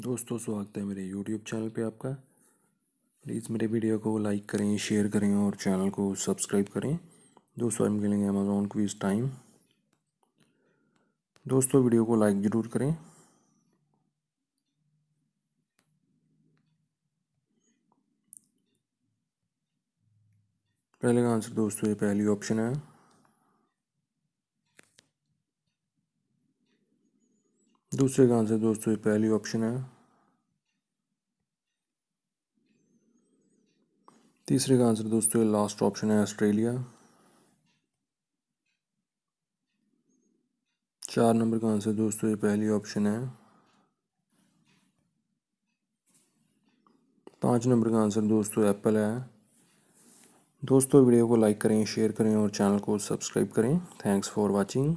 दोस्तों स्वागत है मेरे यूट्यूब चैनल पे आपका प्लीज़ मेरे वीडियो को लाइक करें शेयर करें और चैनल को सब्सक्राइब करें दोस्तों हम खेलेंगे अमेजोन क्विज टाइम दोस्तों वीडियो को लाइक ज़रूर करें पहले का आंसर दोस्तों ये पहली ऑप्शन है दूसरे का आंसर दोस्तों ये पहली ऑप्शन है तीसरे का आंसर दोस्तों ये लास्ट ऑप्शन है ऑस्ट्रेलिया चार नंबर का आंसर दोस्तों ये पहली ऑप्शन है पाँच नंबर का आंसर दोस्तों एप्पल है दोस्तों वीडियो को लाइक करें शेयर करें और चैनल को सब्सक्राइब करें थैंक्स फॉर वाचिंग